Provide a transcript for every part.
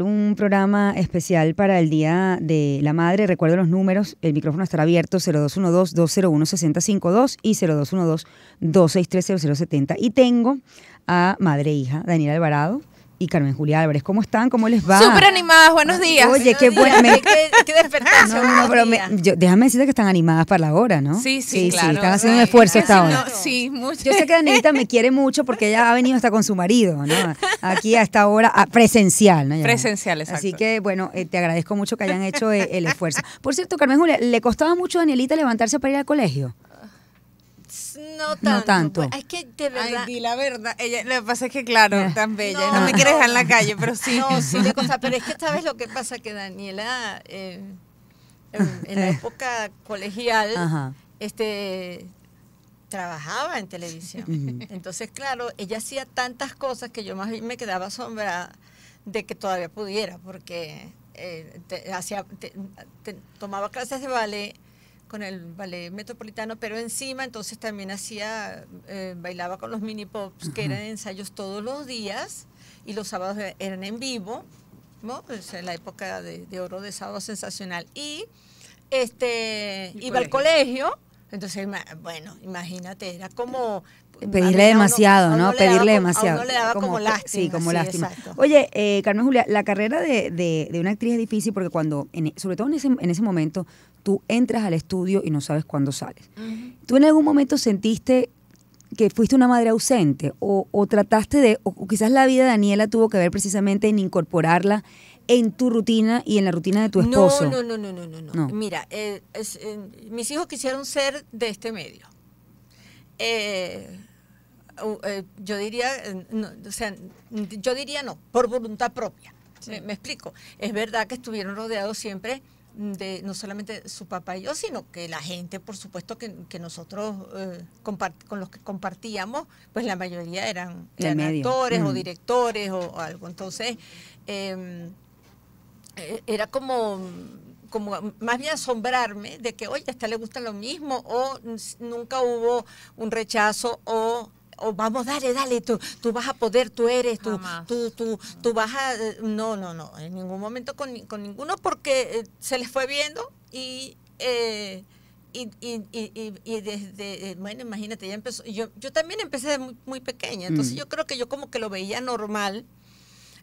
un programa especial para el Día de la Madre. Recuerdo los números, el micrófono estará abierto 0212 201 y 0212-2630070. Y tengo a madre e hija, Daniela Alvarado, y Carmen Julia Álvarez. ¿Cómo están? ¿Cómo les va? Súper animadas, buenos días. Oye, qué bueno. qué, déjame decirte que están animadas para la hora, ¿no? Sí, sí, Claro, están haciendo un esfuerzo esta hora sí, mucho. Yo sé que Danielita me quiere mucho porque ella ha venido hasta con su marido, ¿no? Aquí a esta hora, ah, presencial, ¿no? Presencial, exacto. Así que, bueno, eh, te agradezco mucho que hayan hecho el, eh, el esfuerzo. Por cierto, Carmen Julia, ¿le costaba mucho a Danielita levantarse para ir al colegio? No tanto. Pues. No es que de la verdad. lo que pasa es que, claro, tan bella. No, me quiere dejar en la calle, pero sí. No, sí, de Pero es que, ¿sabes lo que pasa? Que Daniela, eh, en, la época colegial, este trabajaba en televisión. Entonces, claro, ella hacía tantas cosas que yo más bien me quedaba asombrada de que todavía pudiera, porque eh, hacía, tomaba clases de ballet con el ballet metropolitano, pero encima entonces también hacía, eh, bailaba con los mini pops, que eran ensayos todos los días y los sábados e-, eran en vivo, ¿no? Pues, en la época de, oro de sábado sensacional. Y este iba al colegio, entonces, bueno, imagínate, era como... Pedirle demasiado, ¿no? Pedirle demasiado. No le daba como, lástima. Sí, como lástima. Oye, eh, Carmen Julia, la carrera de, de, una actriz es difícil porque cuando, sobre todo en ese, en ese momento, tú entras al estudio y no sabes cuándo sales. ¿Tú en algún momento sentiste que fuiste una madre ausente o, o trataste de, o, quizás la vida de Daniela tuvo que ver precisamente en incorporarla en tu rutina y en la rutina de tu esposo? No, no, no, no, no, no. Mira, eh, eh, mis hijos quisieron ser de este medio. Eh, yo diría, o sea, yo diría no, por voluntad propia. me, explico. Es verdad que estuvieron rodeados siempre no solamente su papá y yo, sino que la gente, por supuesto, que, nosotros eh, con los que compartíamos, pues la mayoría eran, actores o mm. directores o, algo. Entonces, em, e, era como como más bien asombrarme de que, oye, a esta le gusta lo mismo, o nunca hubo un rechazo, o o vamos, dale, dale, tú, tú vas a poder, tú eres, tú, tú, tú, tú vas a... Eh, no, no, no, en ningún momento con, ninguno porque eh, se les fue viendo y... Eh, y, desde, bueno, imagínate, ya empezó, yo, yo también empecé muy, pequeña, entonces yo creo que yo como que lo veía normal,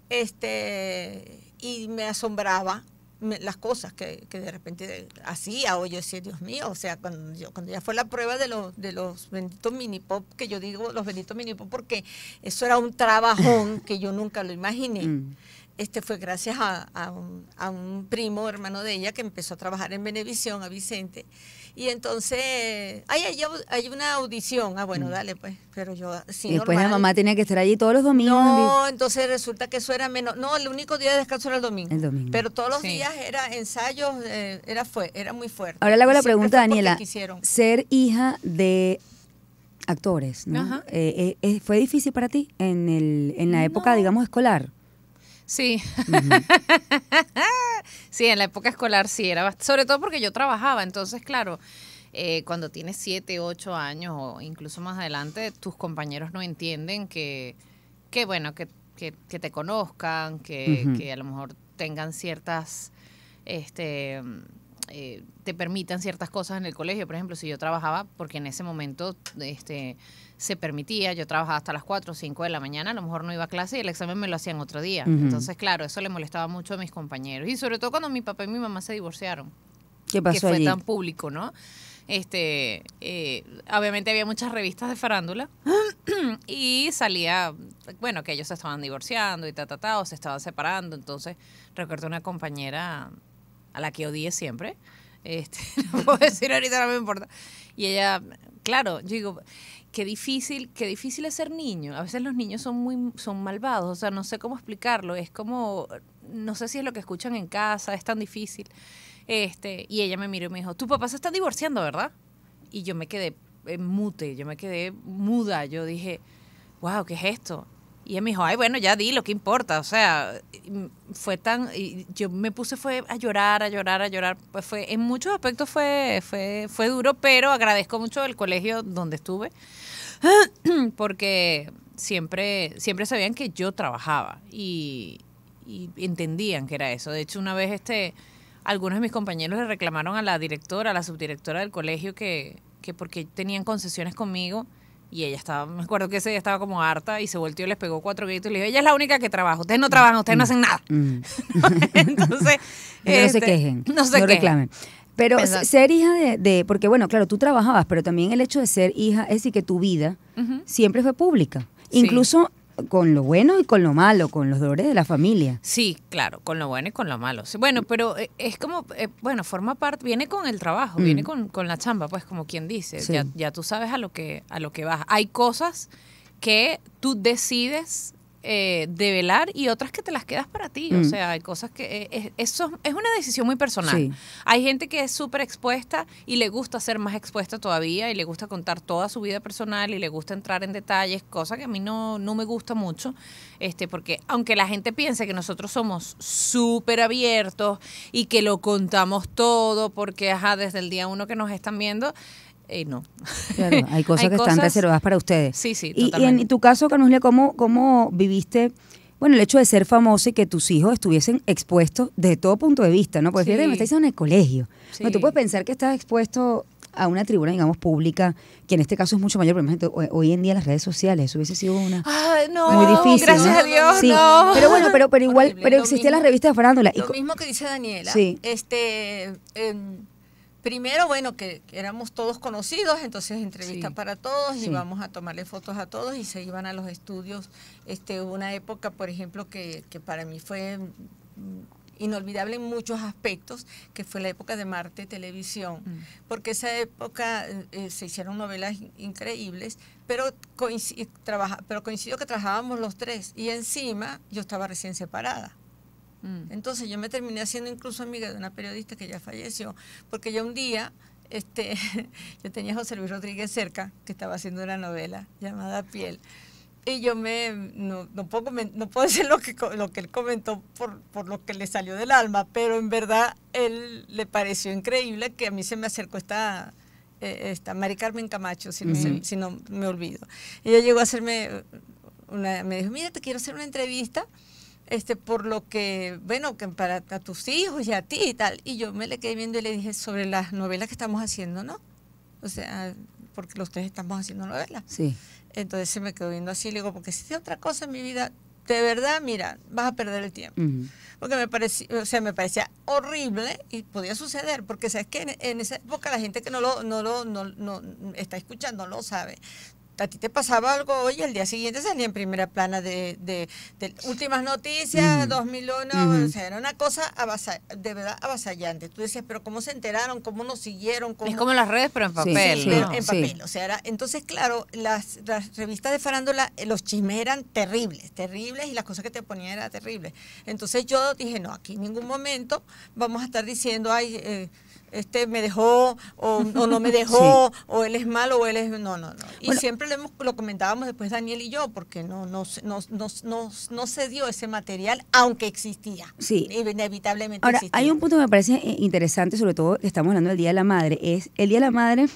este, y me asombraba las cosas que, de repente hacía oye, yo decía, Dios mío, o sea, cuando, yo, cuando ya fue la prueba de, los de los benditos mini pop, que yo digo los benditos mini pop porque eso era un trabajón que yo nunca lo imaginé. Mm. Este fue gracias a, a, un, a un primo hermano de ella que empezó a trabajar en Venevisión, a Vicente y entonces, ay, hay, una audición. Ah, bueno, mm. dale, pues. Pero yo, ah, sí, después la mamá tenía que estar allí todos los domingos. No, entonces resulta que eso era menos. No, el único día de descanso era el domingo. Pero todos los días era ensayos, eh, era, fue, era muy fuerte. Ahora le hago la pregunta, Daniela. Ser hija de actores, ¿no? Eh, eh, ¿Fue difícil para ti en, el, en la época, digamos, escolar? Sí. Sí, en la época escolar sí, era sobre todo porque yo trabajaba, entonces claro, eh, cuando tienes 7, ocho años o incluso más adelante, tus compañeros no entienden que, que bueno, que, que, que te conozcan, que, que, a lo mejor tengan ciertas, este, eh, te permitan ciertas cosas en el colegio. Por ejemplo, si yo trabajaba, porque en ese momento, este, se permitía, yo trabajaba hasta las 4 o 5 de la mañana, a lo mejor no iba a clase y el examen me lo hacían otro día. Entonces, claro, eso le molestaba mucho a mis compañeros. Y sobre todo cuando mi papá y mi mamá se divorciaron. ¿Qué pasó Que fue tan público, ¿no? Este, eh, obviamente había muchas revistas de farándula y salía, bueno, que ellos se estaban divorciando y ta, ta, ta, o se estaban separando. Entonces, recuerdo una compañera a la que odié siempre, este, puedo decir ahorita, no me importa. Y ella, claro, digo, qué difícil, qué difícil es ser niño. A veces los niños son muy son malvados, o sea, no sé cómo explicarlo, es como no sé si es lo que escuchan en casa, es tan difícil. Este, y ella me miró y me dijo, "Tu papá se está divorciando, ¿verdad?" Y yo me quedé mute, yo me quedé muda, yo dije, "Wow, ¿qué es esto?" Y él me dijo, ay, bueno, ya di lo que importa. O sea, fue tan. Y yo me puse fue a llorar, a llorar, a llorar. Pues fue, en muchos aspectos fue, fue, fue duro, pero agradezco mucho el colegio donde estuve. Porque siempre, siempre sabían que yo trabajaba y, y entendían que era eso. De hecho, una vez este, algunos de mis compañeros le reclamaron a la directora, a la subdirectora del colegio, que, que porque tenían concesiones conmigo y ella estaba, me acuerdo que ese estaba como harta y se volteó y les pegó cuatro gritos y le dijo, ella es la única que trabaja, ustedes no mm, trabajan, ustedes no mm, hacen nada. Mm. Entonces... no se este, quejen, no se reclamen. Pero pues, ah. ser hija de, porque bueno, claro, tú trabajabas, pero también el hecho de ser hija, es decir, que tu vida siempre fue pública. Incluso con lo bueno y con lo malo, con los dolores de la familia. Sí, claro, con lo bueno y con lo malo. Bueno, pero eh, es como, eh, bueno, forma parte, viene con el trabajo, mm. viene con, con, la chamba, pues como quien dice, ya, ya, tú sabes a lo que, a lo que vas. Hay cosas que tú decides eh, velar y otras que te las quedas para ti. O mm. sea, hay cosas que... Eh, eso es una decisión muy personal. Hay gente que es súper expuesta y le gusta ser más expuesta todavía y le gusta contar toda su vida personal y le gusta entrar en detalles, cosa que a mí no, no me gusta mucho, este, porque aunque la gente piense que nosotros somos súper abiertos y que lo contamos todo, porque ajá, desde el día uno que nos están viendo, no. hay cosas que están reservadas para ustedes. Sí, sí. Y, en tu caso, Canusle, ¿cómo, ¿cómo viviste? bueno, el hecho de ser famoso y que tus hijos estuviesen expuestos desde todo punto de vista, ¿no? Porque fíjate me estás diciendo en el colegio. Sí. tú puedes pensar que estás expuesto a una tribuna, digamos, pública, que en este caso es mucho mayor, pero hoy en día las redes sociales, eso hubiese sido una muy difícil. Gracias a Dios, no. Pero bueno, pero, pero igual, pero existía la revista de farándula. Lo mismo que dice Daniela. Sí. Este, em, Primero, bueno, que, éramos todos conocidos, entonces entrevista para todos íbamos y vamos a tomarle fotos a todos y se iban a los estudios. Este, hubo una época, por ejemplo, que, para mí fue mm, inolvidable en muchos aspectos, que fue la época de Marte Televisión, mm. porque esa época eh, eh, se hicieron novelas increíbles, pero coincidió que trabajábamos los tres y encima yo estaba recién separada. Mm. Entonces yo me terminé haciendo incluso amiga de una periodista que ya falleció, porque ya un día, este, yo tenía a José Luis Rodríguez cerca, que estaba haciendo una novela llamada Piel. Y yo me, no, no puedo, no puedo decir lo que, lo que él comentó por, por lo que le salió del alma, pero en verdad él le pareció increíble que a mí se me acercó esta, eh, esta Mari Carmen Camacho, si, no, si no me olvido. Ella llegó a hacerme, una, me dijo, mira, te quiero hacer una entrevista este, por lo que, bueno, que para tus hijos y a ti y tal. Y yo me le quedé viendo y le dije sobre las novelas que estamos haciendo, ¿no? O sea, porque los tres estamos haciendo novelas. Sí. Entonces se me quedó viendo así y le digo, porque si es otra cosa en mi vida, de verdad, mira, vas a perder el tiempo. Porque me parecía, o sea, me parecía horrible y podía suceder, porque sabes que en, esa época la gente que no lo, no lo, no, está escuchando no lo sabe a ti te pasaba algo hoy, el día siguiente salía en primera plana de, últimas noticias, 2001, o sea, era una cosa de verdad avasallante. Tú decías, pero ¿cómo se enteraron? ¿Cómo nos siguieron? Es como las redes, pero en papel. en papel, o sea, entonces, claro, las, las, revistas de farándula, eh, los chismes eran terribles, terribles, y las cosas que te ponían eran terribles. Entonces yo dije, no, aquí en ningún momento vamos a estar diciendo, ay... Eh, este me dejó o, no me dejó o él es malo o él es no no no y siempre lo, hemos, lo, comentábamos después Daniel y yo porque no no no, no, se dio ese material aunque existía sí inevitablemente ahora hay un punto que me parece eh, interesante sobre todo que estamos hablando del día de la madre es el día de la madre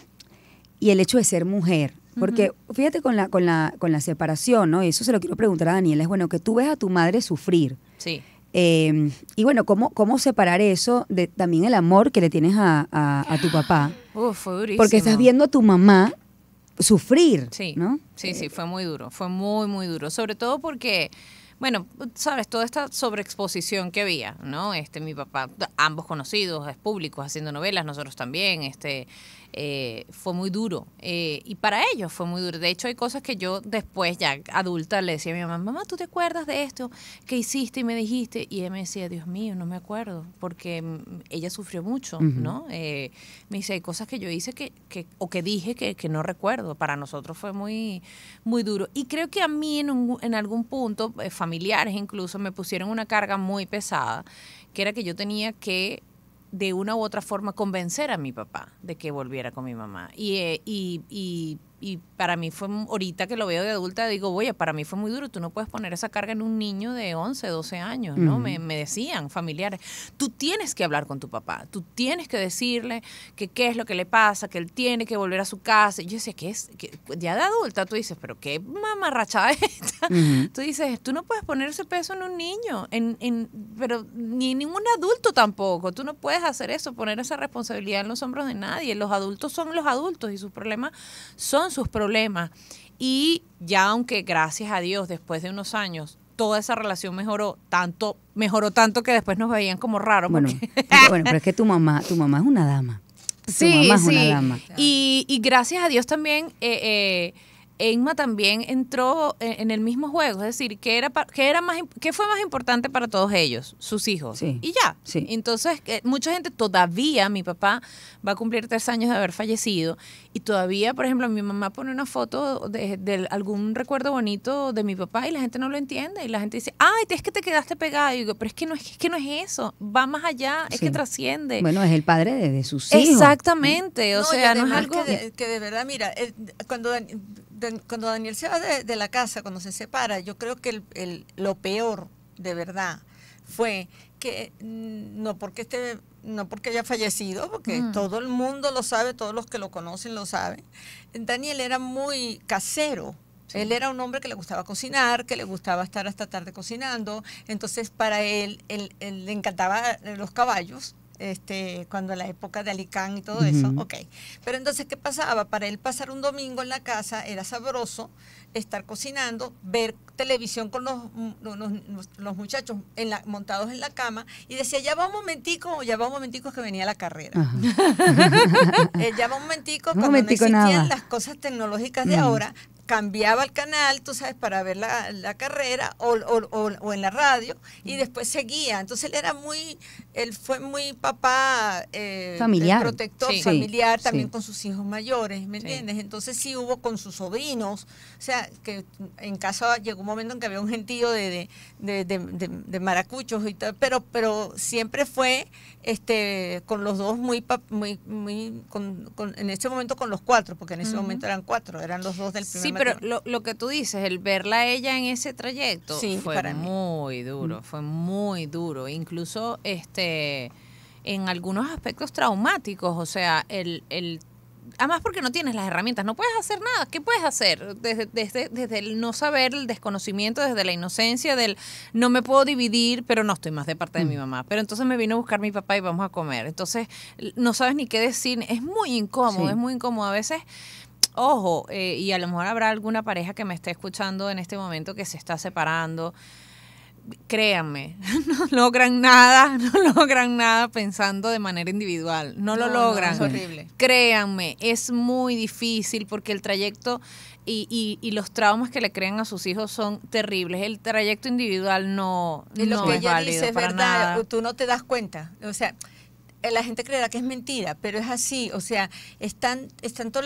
y el hecho de ser mujer porque fíjate con la, con la, con la separación, ¿no? Y eso se lo quiero preguntar a Daniel, es bueno que tú veas a tu madre sufrir. Sí. Em, y bueno, ¿cómo, ¿cómo separar eso de también el amor que le tienes a, tu papá? Uf, fue durísimo. Porque estás viendo a tu mamá sufrir, sí, ¿no? Sí, sí, eh, fue muy duro, fue muy, muy duro. Sobre todo porque bueno, sabes, toda esta sobreexposición que había, ¿no? Este, mi papá, ambos conocidos, es público, haciendo novelas, nosotros también, este, eh, fue muy duro. Eh, y para ellos fue muy duro. De hecho, hay cosas que yo después, ya adulta, le decía a mi mamá, mamá, ¿tú te acuerdas de esto que hiciste y me dijiste? Y ella me decía, Dios mío, no me acuerdo, porque mm, ella sufrió mucho, ¿no? Eh, me dice, hay cosas que yo hice que, o que dije que, no recuerdo. Para nosotros fue muy, muy duro. Y creo que a mí en, en algún punto, familiares incluso, me pusieron una carga muy pesada, que era que yo tenía que de una u otra forma convencer a mi papá de que volviera con mi mamá. Y, eh, y, y, y para mí fue, ahorita que lo veo de adulta, digo, oye, para mí fue muy duro, tú no puedes poner esa carga en un niño de 11, 12 años, ¿no? me, decían familiares, tú tienes que hablar con tu papá, tú tienes que decirle que qué es lo que le pasa, que él tiene que volver a su casa. Yo decía, ¿qué es? que Ya de adulta tú dices, pero qué mamarrachada es esta. Tú dices, tú no puedes poner ese peso en un niño, en, en, pero ni ningún adulto tampoco, tú no puedes hacer eso, poner esa responsabilidad en los hombros de nadie. Los adultos son los adultos y sus problemas son sus problemas y ya aunque gracias a Dios, después de unos años, toda esa relación mejoró tanto, mejoró tanto que después nos veían como raros. Bueno, bueno, pero es que tu mamá, tu mamá es una dama. sí, es sí. Una dama. Y, y, gracias a Dios también, eh, eh Enma también entró eh, en el mismo juego, es decir, que era, que era más, que fue más importante para todos ellos, sus hijos, y ya. Sí. Entonces, eh, mucha gente todavía, mi papá va a cumplir tres años de haber fallecido y todavía, por ejemplo, mi mamá pone una foto de, algún recuerdo bonito de mi papá y la gente no lo entiende. Y la gente dice, ay, es que te quedaste pegada. Y digo, pero es que no es, que no es eso. Va más allá, es que trasciende. Bueno, es el padre de, sus hijos. Exactamente. O sea, no es algo. Que de, verdad, mira, eh, cuando cuando Daniel se va de, la casa, cuando se separa, yo creo que el, lo peor, de verdad, fue que mm, no porque esté no porque haya fallecido, porque mm. todo el mundo lo sabe, todos los que lo conocen lo saben. Daniel era muy casero. Él era un hombre que le gustaba cocinar, que le gustaba estar hasta tarde cocinando. Entonces, para él, le encantaba los caballos. Este, cuando la época de Alicán y todo eso, ok. Pero entonces, ¿qué pasaba? Para él pasar un domingo en la casa era sabroso, estar cocinando, ver televisión con los, los, muchachos en la, montados en la cama y decía, ya va un momentico, ya va un momentico que venía la carrera. Eh, ya va un momentico, cuando existían las cosas tecnológicas de ahora, cambiaba el canal, tú sabes, para ver la, carrera o, en la radio y después seguía. Entonces él era muy, él fue muy papá eh, familiar. protector familiar también con sus hijos mayores, ¿me entiendes? Entonces sí hubo con sus sobrinos, o sea, que en caso llegó un momento en que había un gentío de, de, maracuchos y tal, pero, pero siempre fue este, con los dos muy, muy, muy en ese momento con los cuatro, porque en ese momento eran cuatro, eran los dos del primer Sí, pero lo, lo, que tú dices, el verla a ella en ese trayecto fue muy duro, fue muy duro. Incluso este en algunos aspectos traumáticos, o sea, el, el Además porque no tienes las herramientas, no puedes hacer nada. ¿Qué puedes hacer? Desde, desde, el no saber, el desconocimiento, desde la inocencia, del no me puedo dividir, pero no estoy más de parte de mi mm. mamá. Pero entonces me vino a buscar mi papá y vamos a comer. Entonces no sabes ni qué decir. Es muy incómodo, es muy incómodo. A veces ojo, eh, y a lo mejor habrá alguna pareja que me esté escuchando en este momento que se está separando, créanme, no logran nada, no logran nada pensando de manera individual, no, lo logran. es horrible. Créanme, es muy difícil porque el trayecto y, y, los traumas que le crean a sus hijos son terribles. El trayecto individual no, no que es válido verdad, tú no te das cuenta. O sea, eh, la gente creerá que es mentira, pero es así, o sea, es, es tanto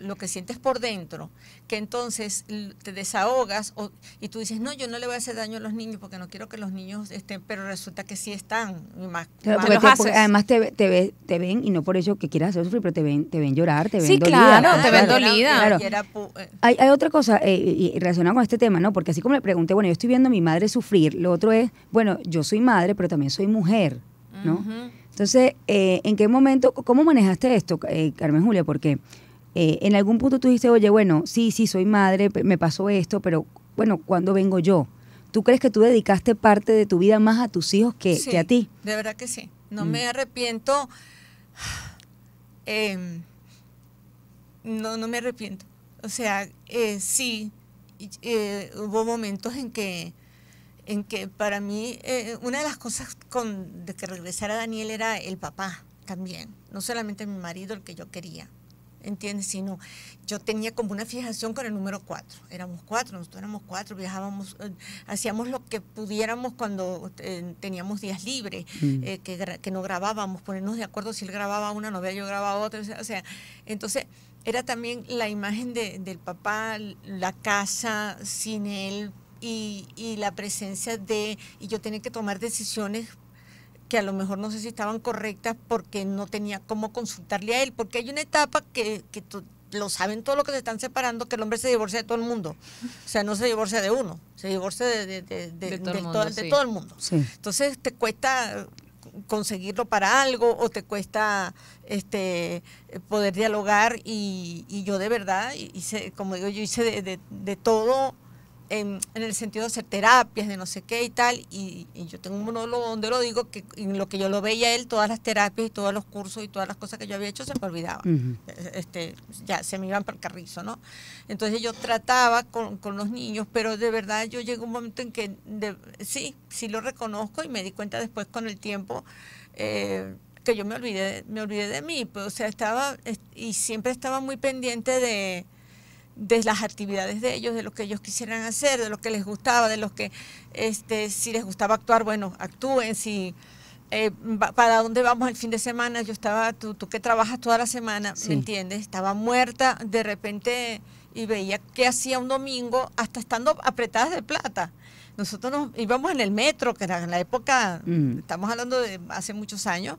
lo, que sientes por dentro, que entonces te desahogas y tú dices, no, yo no le voy a hacer daño a los niños porque no quiero que los niños estén, pero resulta que sí están. más, además te, te, ven, y no por eso que quieras hacer sufrir, pero te ven, te ven llorar, te ven sí, dolida. Claro, te ven dolida. Eh. hay, otra cosa eh, y relacionada con este tema, ¿no? Porque así como le pregunté, bueno, yo estoy viendo a mi madre sufrir, lo otro es, bueno, yo soy madre, pero también soy mujer, ¿no? Entonces, eh, ¿en qué momento, cómo manejaste esto, eh, Carmen Julia? Porque eh, en algún punto tú dijiste, oye, bueno, sí, sí, soy madre, me pasó esto, pero bueno, ¿cuándo vengo yo? ¿Tú crees que tú dedicaste parte de tu vida más a tus hijos que, a ti? De verdad que sí. No mm. me arrepiento. Em, no, no me arrepiento. O sea, sí, hubo momentos en que en que para mí eh, una de las cosas con, de que regresara Daniel era el papá también, no solamente mi marido, el que yo quería, ¿entiendes? Sino yo tenía como una fijación con el número cuatro, Éramos cuatro, nosotros éramos cuatro, viajábamos, eh, hacíamos lo que pudiéramos cuando eh, teníamos días libres, mm. que, que, no grabábamos, ponernos de acuerdo si él grababa una novela, yo grababa otra, o sea, entonces era también la imagen de, del papá, la casa sin él, y, la presencia de, y yo tenía que tomar decisiones que a lo mejor no sé si estaban correctas porque no tenía cómo consultarle a él, porque hay una etapa que, lo saben todos los que se están separando, que el hombre se divorcia de todo el mundo. O sea, no se divorcia de uno, se divorcia de, todo, el mundo, Entonces te cuesta conseguirlo para algo o te cuesta este poder dialogar y, yo de verdad como digo, yo hice de todo en, el sentido de hacer terapias, de no sé qué y tal, y, yo tengo un monólogo donde lo digo, que en lo que yo lo veía él, todas las terapias y todos los cursos y todas las cosas que yo había hecho se me olvidaban, e-, este, ya se me iban para el carrizo, ¿no? Entonces yo trataba con, los niños, pero de verdad yo a un momento en que sí, sí lo reconozco y me di cuenta después con el tiempo. Eh, que yo me olvidé, me olvidé de mí, pues, o sea, estaba y siempre estaba muy pendiente de, de las actividades de ellos, de lo que ellos quisieran hacer, de lo que les gustaba, de lo que, este, si les gustaba actuar, bueno, actúen, si, eh, para dónde vamos el fin de semana, yo estaba, tú, tú que trabajas toda la semana, ¿me entiendes? Estaba muerta de repente y veía qué hacía un domingo hasta estando apretadas de plata. Nosotros nos íbamos en el metro, que era en la época, mm. estamos hablando de hace muchos años,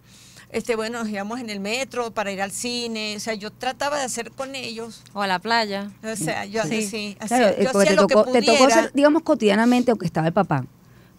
este, bueno, nos íbamos en el metro para ir al cine, o sea, yo trataba de hacer con ellos. O a la playa. O sea, yo así, eh, hacía lo que pudiera. Te tocó digamos, cotidianamente, aunque estaba el papá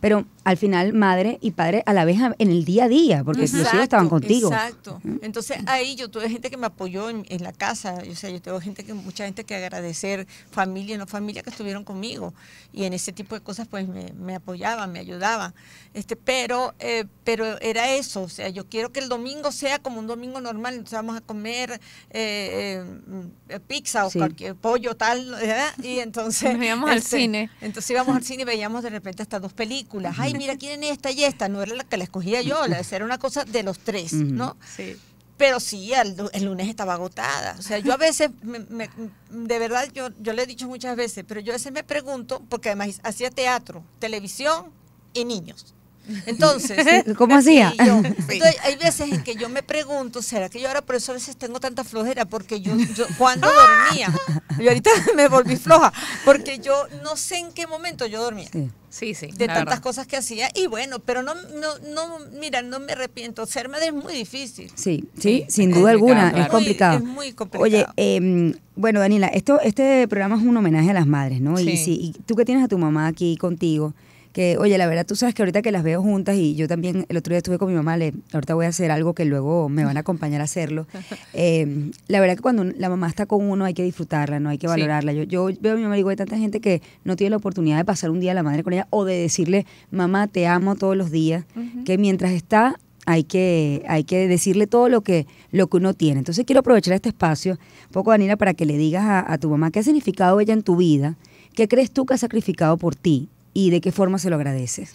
pero al final madre y padre a la vez en el día a día, porque los hijos estaban contigo. Exacto. Entonces ahí yo tuve gente que me apoyó en, la casa, o sea, yo tengo gente que mucha gente que agradecer, familia, y no familia que estuvieron conmigo y en ese tipo de cosas pues me, me apoyaban, me ayudaban. Este, pero eh, pero era eso, o sea, yo quiero que el domingo sea como un domingo normal, entonces vamos a comer eh, eh, mm, pizza o cualquier pollo tal, y entonces nos íbamos al este, cine. Entonces íbamos al cine y veíamos de repente hasta dos películas Ay, mira quién es esta y esta. No era la que la escogía yo, la de era una cosa de los tres, ¿no? Sí pero sí, el, lunes estaba agotada. O sea, yo a veces, de verdad, yo, yo le he dicho muchas veces, pero yo a veces me pregunto, porque además hacía teatro, televisión y niños. Entonces, ¿cómo hacía? hay veces en que yo me pregunto, ¿será que yo ahora por eso a veces tengo tanta flojera? Porque yo, cuando dormía, yo ahorita me volví floja, porque yo no sé en qué momento yo dormía. Sí. Sí, de tantas cosas que hacía. Y bueno, pero no, no, mira, no me arrepiento. Ser madre es muy difícil. Sí, sí, sin duda alguna, es complicado. es muy complicado. Oye, em, bueno, Daniela, esto, este programa es un homenaje a las madres, ¿no? Y, y tú que tienes a tu mamá aquí contigo, que, oye, la verdad, tú sabes que ahorita que las veo juntas y yo también el otro día estuve con mi mamá, le, ahorita voy a hacer algo que luego me van a acompañar a hacerlo. Eh, la verdad que cuando la mamá está con uno hay que disfrutarla, no hay que valorarla. Yo, yo veo a mi mamá y digo, hay tanta gente que no tiene la oportunidad de pasar un día a la madre con ella o de decirle, mamá, te amo todos los días, que mientras está hay que, hay que decirle todo lo que, lo que uno tiene. Entonces quiero aprovechar este espacio, un poco Daniela, para que le digas a, a tu mamá qué ha significado ella en tu vida, qué crees tú que ha sacrificado por ti y de qué forma se lo agradeces?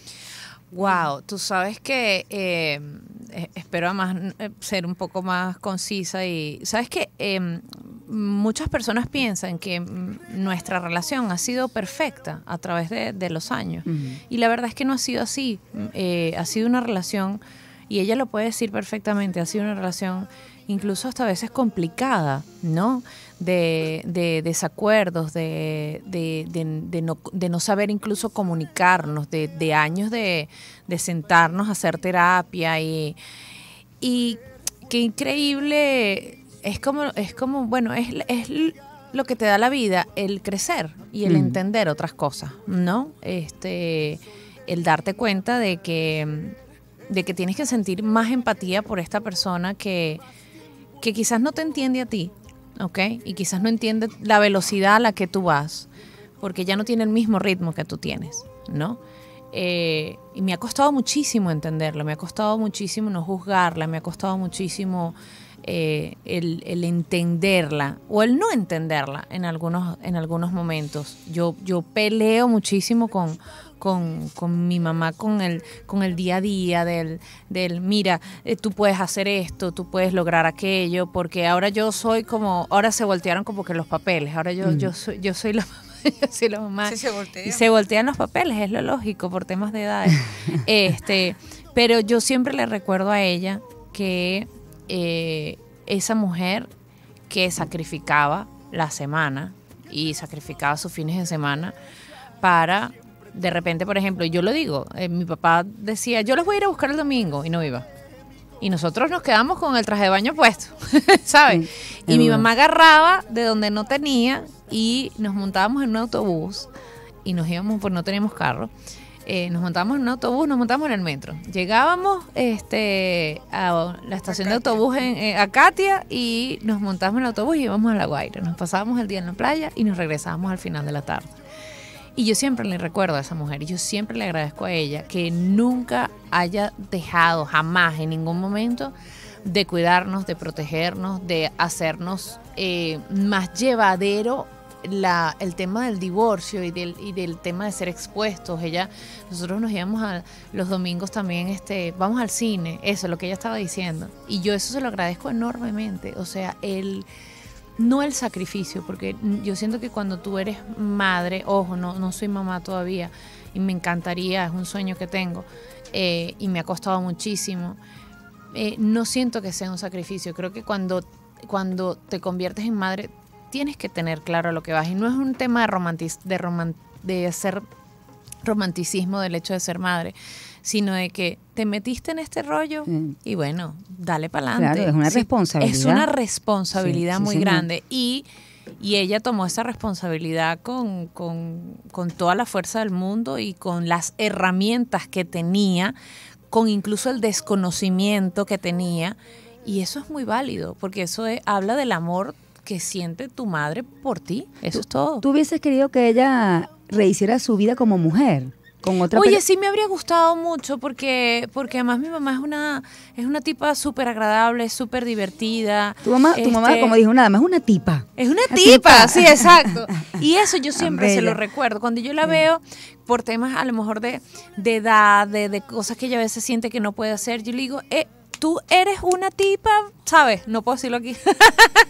Wow, tú sabes que eh, e-, espero además eh, ser un poco más concisa y sabes que em, muchas personas piensan que mm, nuestra relación ha sido perfecta a través de, los años y la verdad es que no ha sido así, mm, eh, ha sido una relación y ella lo puede decir perfectamente, ha sido una relación incluso hasta a veces complicada, ¿no? de, desacuerdos, de, no, saber incluso comunicarnos, de, años de, sentarnos a hacer terapia y, y qué increíble, es como, es como bueno, es, lo que te da la vida, el crecer y el mm. entender otras cosas, ¿no? Este, el darte cuenta de que, de que tienes que sentir más empatía por esta persona que, que quizás no te entiende a ti y quizás no entiende la velocidad a la que tú vas, porque ya no tiene el mismo ritmo que tú tienes, ¿no? Eh, y me ha costado muchísimo entenderla. me ha costado muchísimo no juzgarla, me ha costado muchísimo eh, el, entenderla o el no entenderla en algunos, en algunos momentos. Yo, yo peleo muchísimo con, con, con, mi mamá, con el, con el día a día del, del mira, eh, tú puedes hacer esto, tú puedes lograr aquello, porque ahora yo soy como, ahora se voltearon como que los papeles, ahora yo, yo, mm. soy, yo soy la mamá lo Sí, se Y se voltean los papeles, es lo lógico, por temas de edad. este, pero yo siempre le recuerdo a ella que eh, esa mujer que sacrificaba la semana y sacrificaba sus fines de semana para de repente, por ejemplo, yo lo digo, eh, mi papá decía, yo les voy a ir a buscar el domingo y no iba. Y nosotros nos quedamos con el traje de baño puesto, ¿sabes? y mi mamá agarraba de donde no tenía y nos montábamos en un autobús y nos íbamos, porque no teníamos carro. Eh, nos montábamos en un autobús, nos montábamos en el metro. Llegábamos este, a la estación de autobús en Acatia eh, a y nos montábamos en el autobús y íbamos a La Guaira. Nos pasábamos el día en la playa y nos regresábamos al final de la tarde. Y yo siempre le recuerdo a esa mujer, y yo siempre le agradezco a ella que nunca haya dejado jamás en ningún momento de cuidarnos, de protegernos, de hacernos eh, más llevadero el tema del divorcio y del, tema de ser expuestos. Ella, nosotros nos íbamos a los domingos también, este, vamos al cine, eso, es lo que ella estaba diciendo. Y yo eso se lo agradezco enormemente. O sea, el no el sacrificio, porque yo siento que cuando tú eres madre, ojo, no, no soy mamá todavía y me encantaría, es un sueño que tengo eh, y me ha costado muchísimo, eh, no siento que sea un sacrificio. Creo que cuando, cuando te conviertes en madre tienes que tener claro lo que vas y no es un tema de, de, de ser romanticismo del hecho de ser madre, sino de que te metiste en este rollo y bueno, dale para adelante. es una responsabilidad. Es una responsabilidad muy grande y, y, ella tomó esa responsabilidad con, con, con toda la fuerza del mundo y con las herramientas que tenía, con incluso el desconocimiento que tenía. Y eso es muy válido, porque eso habla del amor que siente tu madre por ti. Eso es todo. ¿Tú hubieses querido que ella rehiciera su vida como mujer? Oye, sí me habría gustado mucho porque, porque además mi mamá es una, es una tipa súper agradable, súper divertida. Tu mamá, tu mamá, este, como dijo, nada más es una tipa. Es una, tipa, sí, exacto. Y eso yo siempre se lo recuerdo. Cuando yo la veo por temas a lo mejor de, edad, de, cosas que ella a veces siente que no puede hacer, yo le digo, eh, tú eres una tipa, ¿sabes? No puedo decirlo aquí.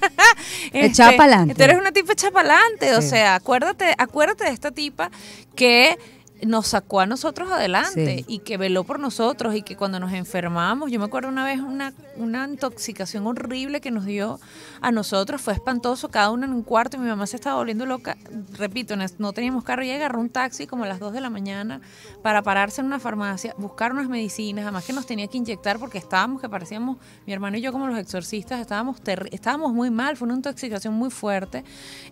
este, Tú eres una tipa chapalante o sea, acuérdate, acuérdate de esta tipa que nos sacó a nosotros adelante y que veló por nosotros y que cuando nos enfermamos, yo me acuerdo una vez una, una intoxicación horrible que nos dio a nosotros, fue espantoso, cada uno en un cuarto y mi mamá se estaba volviendo loca, repito, no teníamos carro y agarró un taxi como a las 2 de la mañana para pararse en una farmacia, buscar unas medicinas, además que nos tenía que inyectar porque estábamos, que parecíamos, mi hermano y yo como los exorcistas, estábamos, estábamos muy mal, fue una intoxicación muy fuerte,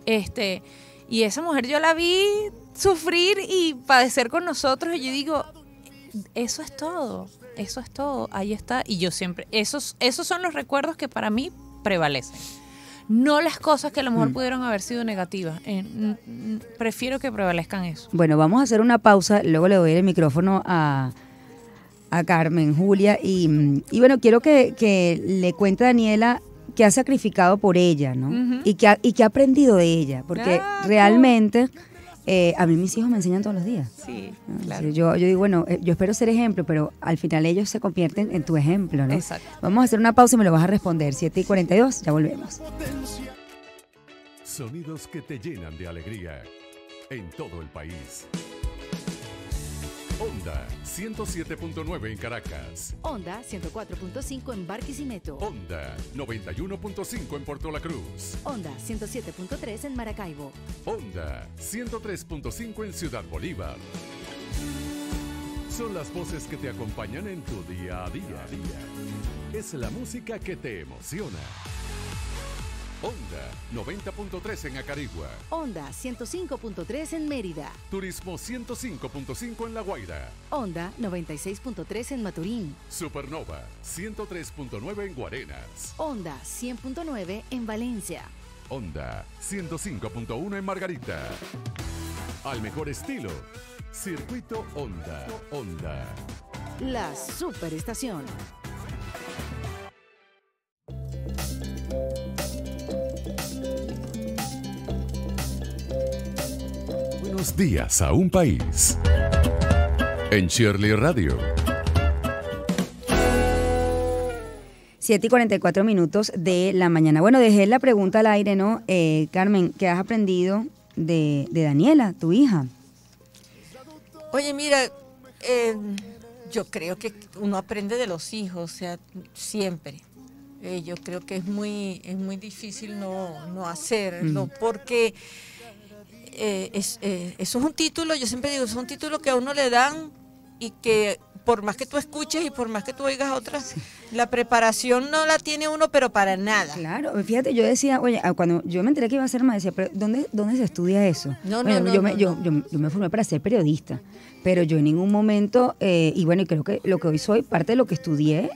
este... Y esa mujer yo la vi sufrir y padecer con nosotros. Y yo digo, eso es todo, eso es todo, ahí está. Y yo siempre, esos, esos son los recuerdos que para mí prevalecen. No las cosas que a lo mejor mm. pudieron haber sido negativas. Eh, prefiero que prevalezcan eso. Bueno, vamos a hacer una pausa, luego le doy el micrófono a, a Carmen, Julia. Y, bueno, quiero que, que le cuente a Daniela que ha sacrificado por ella, ¿no? y, que ha, y que ha aprendido de ella, porque realmente... Eh, a mí mis hijos me enseñan todos los días. Sí, ah, Yo, yo digo, bueno, eh, yo espero ser ejemplo, pero al final ellos se convierten en tu ejemplo, ¿no? Exacto. Vamos a hacer una pausa y me lo vas a responder. 7 y 42, ya volvemos. Sonidos que te llenan de alegría en todo el país. Onda 107.9 en Caracas. Onda 104.5 en Barquisimeto. Onda 91.5 en Puerto La Cruz. Onda 107.3 en Maracaibo. Onda 103.5 en Ciudad Bolívar. Son las voces que te acompañan en tu día a día. Es la música que te emociona. Onda 90.3 en Acarigua. Onda 105.3 en Mérida. Turismo 105.5 en La Guaira. Onda 96.3 en Maturín. Supernova, 103.9 en Guarenas. Onda 100.9 en Valencia. Onda 105.1 en Margarita. Al mejor estilo. Circuito Onda. Onda. La superestación. días a un país. En Shirley Radio. 7 y 44 minutos de la mañana. Bueno, dejé la pregunta al aire, ¿no? Eh, Carmen, ¿qué has aprendido de, Daniela, tu hija? Oye, mira, eh, yo creo que uno aprende de los hijos, o sea, siempre. Eh, yo creo que es muy, es muy difícil no, hacerlo, mm. porque eh, es, eh, eso es un título, yo siempre digo, es un título que a uno le dan y que por más que tú escuches y por más que tú oigas otras, la preparación no la tiene uno, pero para nada. Claro, fíjate, yo decía, oye, ah, cuando yo me enteré que iba a ser maestra, decía, pero ¿dónde, dónde se estudia eso? No, no, yo, me, yo, yo, me formé para ser periodista, pero yo en ningún momento, eh, y bueno, y creo que lo que hoy soy, parte de lo que estudié,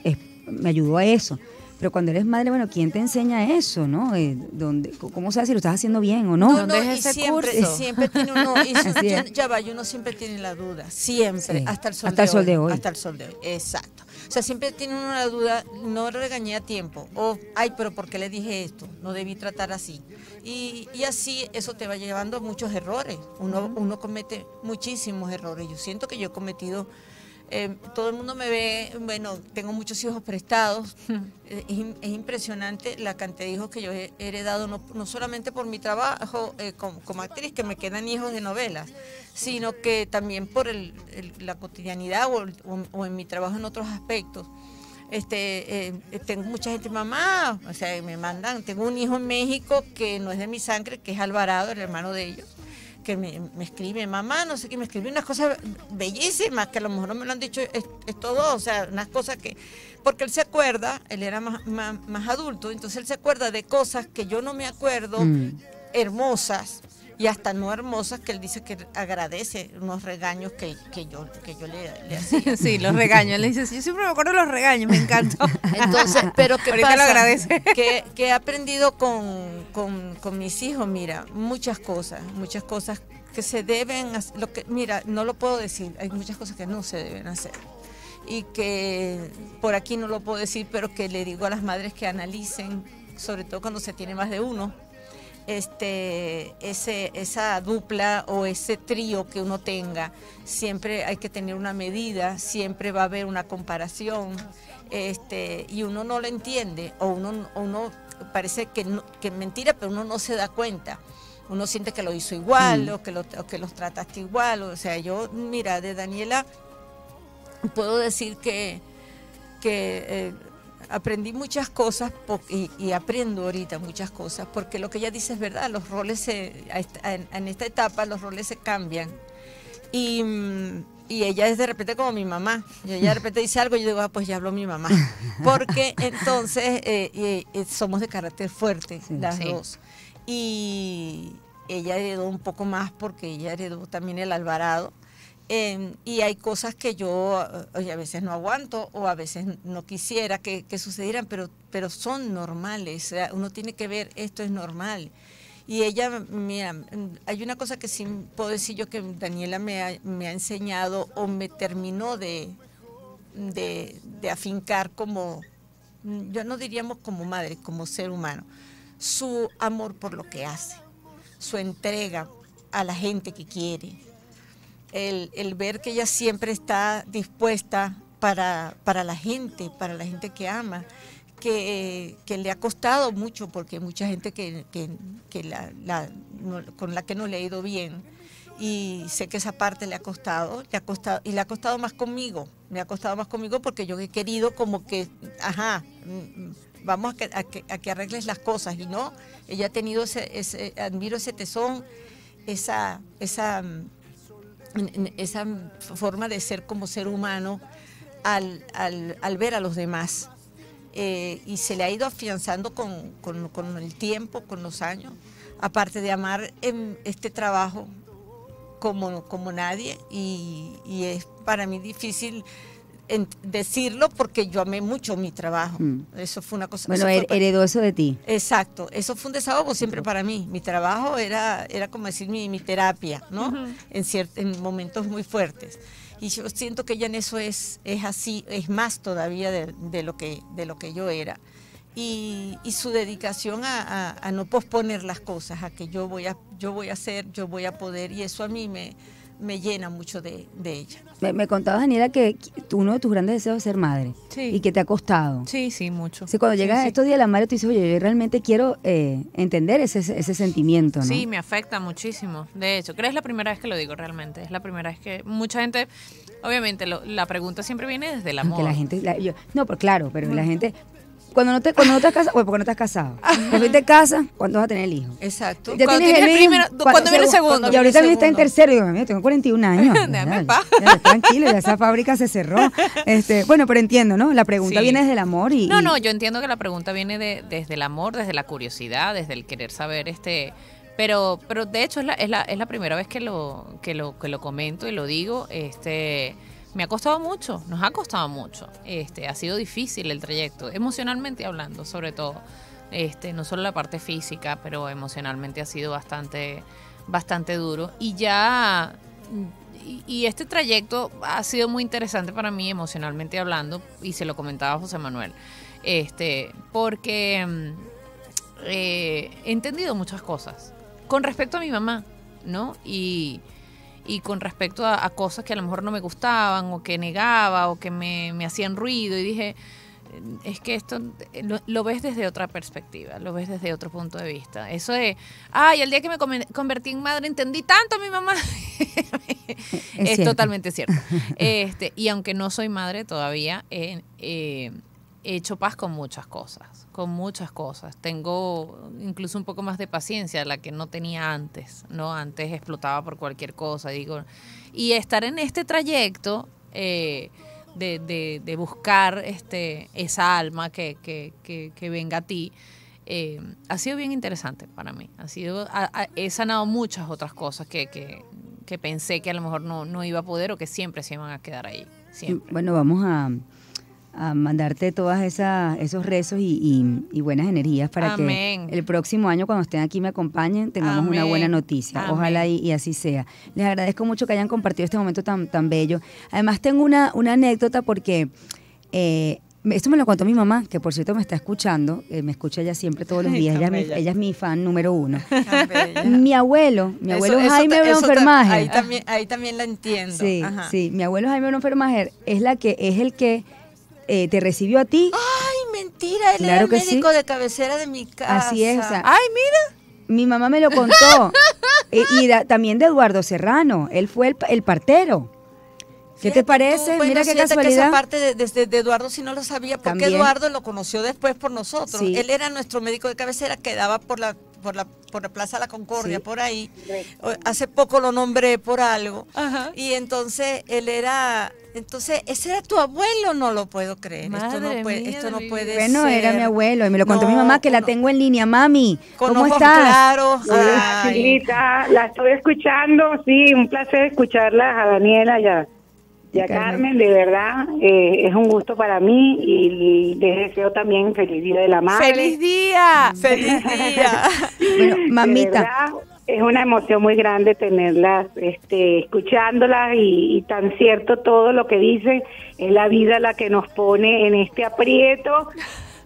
me ayudó a eso. Pero cuando eres madre, bueno, ¿quién te enseña eso, no? Eh, ¿dónde, ¿Cómo sabes si lo estás haciendo bien o no? no, no es ese siempre, curso? siempre tiene uno, y ya, ya va, y uno siempre tiene la duda, siempre, hasta el sol hasta el sol de hoy. Hasta el sol de hoy, exacto. O sea, siempre tiene uno la duda, no regañé a tiempo, o, ay, pero ¿por qué le dije esto? No debí tratar así. Y, y así eso te va llevando a muchos errores. Uno, uno comete muchísimos errores. Yo siento que yo he cometido Em, todo el mundo me ve, bueno, tengo muchos hijos prestados. Hmm. Eh, es, impresionante la cantidad de hijos que yo he heredado, no, solamente por mi trabajo eh, como, actriz, que me quedan hijos de novelas, sino que también por el, la cotidianidad o, en mi trabajo en otros aspectos. Este, eh, tengo mucha gente, mamá, o sea, me mandan, tengo un hijo en México que no es de mi sangre, que es Alvarado, el hermano de ellos que me, escribe mamá, no sé qué, me escribió unas cosas bellísimas que a lo mejor no me lo han dicho es todo o sea, unas cosas que, porque él se acuerda, él era más, adulto, entonces él se acuerda de cosas que yo no me acuerdo, mm. hermosas, y hasta no hermosas que él dice que agradece unos regaños que, yo, que yo le, hacía. Sí, los regaños, le dice, yo siempre me acuerdo de los regaños, me encantó. Entonces, pero que Ahorita Lo agradece. Que, que, he aprendido con, mis hijos, mira, muchas cosas, muchas cosas que se deben hacer, lo que mira, no lo puedo decir, hay muchas cosas que no se deben hacer y que por aquí no lo puedo decir, pero que le digo a las madres que analicen, sobre todo cuando se tiene más de uno, este, ese, esa dupla o ese trío que uno tenga. Siempre hay que tener una medida, siempre va a haber una comparación, este, y uno no lo entiende, o uno, uno parece que, es mentira, pero uno no se da cuenta. Uno siente que lo hizo igual, mm. o, que lo, que los trataste igual. O sea, yo, mira, de Daniela puedo decir que, que eh, aprendí muchas cosas y, aprendo ahorita muchas cosas, porque lo que ella dice es verdad, los roles en, esta etapa los roles se cambian. Y, ella es de repente como mi mamá. Y ella de repente dice algo y yo digo, ah, pues ya habló mi mamá. Porque entonces eh, somos de carácter fuerte las dos. Y ella heredó un poco más porque ella heredó también el Alvarado Em, y hay cosas que yo eh, a veces no aguanto o a veces no quisiera que, sucedieran, pero, pero son normales. uno tiene que ver, esto es normal. Y ella, mira, hay una cosa que sí puedo decir yo que Daniela me ha, me ha enseñado o me terminó de, afincar como, yo no diríamos como madre, como ser humano, su amor por lo que hace, su entrega a la gente que quiere, el, ver que ella siempre está dispuesta para, para, la gente, para la gente que ama, que, le ha costado mucho porque hay mucha gente que, con la que no le ha ido bien. Y sé que esa parte le ha costado, le ha costado, y le ha costado más conmigo, me ha costado más conmigo porque yo he querido como que, ajá, mm, vamos a que, arregles las cosas, y no, ella ha tenido ese, admiro ese tesón, esa, esa esa forma de ser como ser humano al, ver a los demás. Eh, y se le ha ido afianzando con, el tiempo, con los años, aparte de amar este trabajo como, como nadie, y, y es para mí difícil decirlo porque yo amé mucho mi trabajo. Mm. Eso fue una cosa. Bueno, heredó eso de ti. Exacto, eso fue un desahogo siempre para mí. Mi trabajo era, era como decir mi, mi terapia, ¿no? en, ciertos momentos muy fuertes. Y yo siento que ya en eso es, es así, es más todavía de, lo, que, de lo que yo era. Y, su dedicación a, a, no posponer las cosas, a que yo voy a, yo voy a hacer, yo voy a poder, y eso a mí me, me llena mucho de, ella. Me, me contabas, Daniela, que uno de tus grandes deseos es ser madre. Sí. Y que te ha costado. Sí, sí, mucho. Sí cuando llegas a estos días la madre, te dices, oye, yo realmente quiero eh, entender ese, sentimiento, Sí, me afecta muchísimo. De hecho, creo que es la primera vez que lo digo realmente. Es la primera vez que mucha gente... Obviamente, la pregunta siempre viene desde el amor. Que la gente... no, pues claro, pero la gente cuando no te, cuando no has casado, bueno, porque no estás casado. Cuando te casas, ¿cuándo vas a tener el hijo? Exacto. Ya tienes el, primero, viene el segundo. Y ahorita viene está en tercero, y digo, mío, tengo 41 años. Déjame tranquilo, ya esa fábrica se cerró. Este, bueno, pero entiendo, ¿no? La pregunta viene desde el amor y, y. No, no, yo entiendo que la pregunta viene de, desde el amor, desde la curiosidad, desde el querer saber este pero pero de hecho es la, es la, es la primera vez que lo que lo que lo comento y lo digo este me ha costado mucho, nos ha costado mucho. Este, ha sido difícil el trayecto, emocionalmente hablando, sobre todo. Este, no solo la parte física, pero emocionalmente ha sido bastante, bastante duro. Y ya. Y, este trayecto ha sido muy interesante para mí emocionalmente hablando, y se lo comentaba José Manuel. Este, porque eh, he entendido muchas cosas con respecto a mi mamá, ¿no? Y, y con respecto a, cosas que a lo mejor no me gustaban o que negaba o que me, hacían ruido y dije, es que esto lo, ves desde otra perspectiva, lo ves desde otro punto de vista. Eso de, ay, el día que me convertí en madre entendí tanto a mi mamá. es, totalmente cierto. Este, y aunque no soy madre todavía, eh, eh, he hecho paz con muchas cosas, con muchas cosas. Tengo incluso un poco más de paciencia, la que no tenía antes, ¿no? Antes explotaba por cualquier cosa, digo. Y estar en este trayecto eh, de, de, buscar este, esa alma que, que, que, venga a ti, eh, ha sido bien interesante para mí. Ha sido, he sanado muchas otras cosas que, que, pensé que a lo mejor no, no iba a poder o que siempre se iban a quedar ahí. Siempre. Bueno, vamos a a mandarte todas esas esos rezos y, buenas energías para que el próximo año cuando estén aquí me acompañen tengamos una buena noticia. Ojalá y, así sea. Les agradezco mucho que hayan compartido este momento tan, tan bello. Además tengo una, una anécdota porque eh, esto me lo contó mi mamá, que por cierto me está escuchando, eh, me escucha ella siempre todos los días, ella, es mi, fan número uno. mi abuelo, mi abuelo Jaime Ahí, también, la entiendo. Sí, sí, mi abuelo Jaime es, la que, es el que eh, te recibió a ti. Ay, mentira, él era el médico de cabecera de mi casa. Así es. Ay, mira. Mi mamá me lo contó. Eh, y, también de Eduardo Serrano, él fue el, partero. ¿Qué te parece? Mira qué casualidad. Que esa parte de, de, Eduardo si no lo sabía, porque Eduardo lo conoció después por nosotros. Él era nuestro médico de cabecera quedaba por la por la, por la Plaza La Concordia, por ahí. Hace poco lo nombré por algo. Y entonces él era, entonces ese era tu abuelo, no lo puedo creer. esto no puede, no bueno, era mi abuelo y me lo contó mi mamá que la tengo en línea, mami. ¿Cómo estás? Claro. chilita la estoy escuchando, sí, un placer escucharla a Daniela ya ya Carmen, de verdad, eh, es un gusto para mí y, les deseo también feliz día de la madre. ¡Feliz día! ¡Feliz día! mamita. es una emoción muy grande tenerlas, este, escuchándolas y, tan cierto todo lo que dicen, es la vida la que nos pone en este aprieto,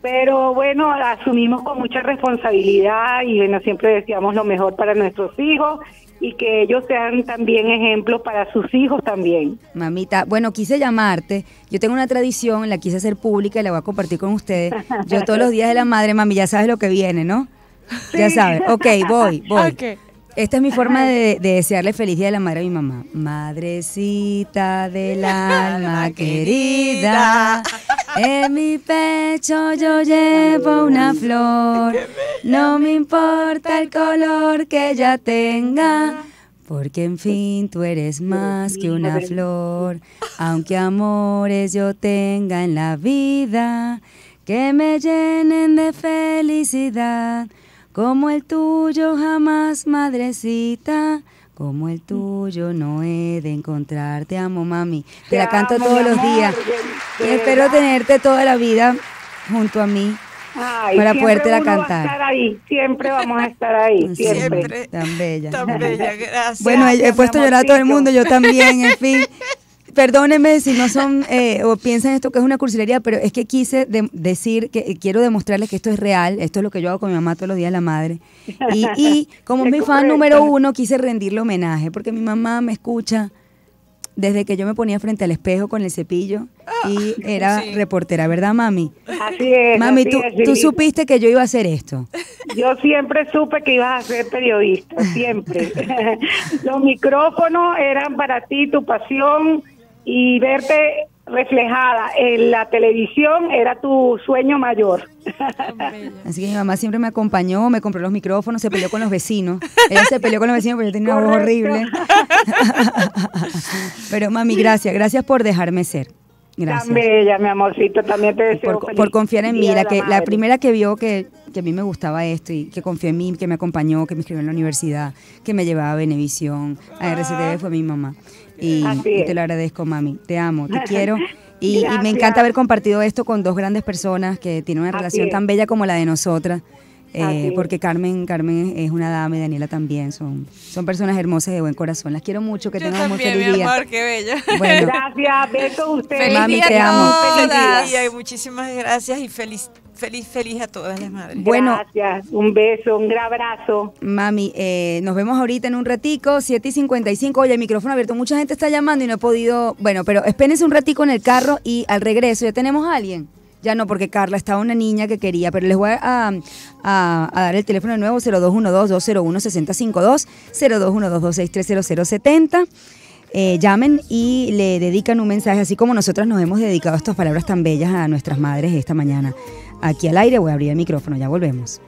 pero bueno, asumimos con mucha responsabilidad y bueno, siempre decíamos lo mejor para nuestros hijos y que ellos sean también ejemplos para sus hijos también. Mamita, bueno, quise llamarte. Yo tengo una tradición, la quise hacer pública y la voy a compartir con ustedes. Yo todos los días de la madre, mami, ya sabes lo que viene, ¿no? Ya sabes. Ok, voy, voy. Esta es mi forma de, desearle feliz día de la madre a mi mamá. Madrecita del alma querida, en mi pecho yo llevo una flor. No me importa el color que ella tenga, porque en fin tú eres más que una flor. Aunque amores yo tenga en la vida, que me llenen de felicidad. Como el tuyo jamás, madrecita. Como el mm. tuyo no he de encontrarte. amo, mami. Te, la canto todos los días. Y espero tenerte toda la vida junto a mí. para poderte la cantar. ahí, siempre vamos a estar ahí, siempre. Tan bella. Tan bella, gracias. Bueno, he puesto llorar a todo el mundo, yo también, en fin. Perdónenme si no son eh, o piensan esto que es una cursilería, pero es que quise decir que quiero demostrarles que esto es real. Esto es lo que yo hago con mi mamá todos los días, la madre. Y, como mi fan número uno, quise rendirle homenaje, porque mi mamá me escucha desde que yo me ponía frente al espejo con el cepillo ah, y era reportera, ¿verdad, mami? Así es. Mami, tú, supiste que yo iba a hacer esto. Yo siempre supe que ibas a ser periodista, siempre. Los micrófonos eran para ti tu pasión y verte reflejada en la televisión era tu sueño mayor. Así que mi mamá siempre me acompañó, me compró los micrófonos, se peleó con los vecinos. Ella se peleó con los vecinos porque yo tenía una voz horrible. Pero mami, gracias, gracias por dejarme ser. Gracias. Tan bella, mi amorcito, también te deseo por, confiar en mí, que, la primera que vio que que a mí me gustaba esto y que confió en mí, que me acompañó, que me escribió en la universidad, que me llevaba a Benevisión, a RCTV fue mi mamá. Y te lo agradezco, mami. Te amo, te quiero. Y, me encanta haber compartido esto con dos grandes personas que tienen una relación tan bella como la de nosotras. Eh, porque Carmen, Carmen es una dama y Daniela también son, son personas hermosas de buen corazón. Las quiero mucho, que tengan un muy qué bella. Gracias, beso a ustedes Mami, te amo. y muchísimas gracias y feliz feliz, feliz a todas las madres. Gracias, un beso, un gran abrazo. Mami, eh, nos vemos ahorita en un ratico, 7 y 55. Oye, el micrófono abierto, mucha gente está llamando y no he podido. Bueno, pero espérense un ratico en el carro y al regreso ya tenemos a alguien. Ya no, porque Carla estaba una niña que quería, pero les voy a, dar el teléfono de nuevo, 0212-201-6052, 0212-2630070. Eh, llamen y le dedican un mensaje, así como nosotras nos hemos dedicado estas palabras tan bellas a nuestras madres esta mañana aquí al aire. Voy a abrir el micrófono, ya volvemos.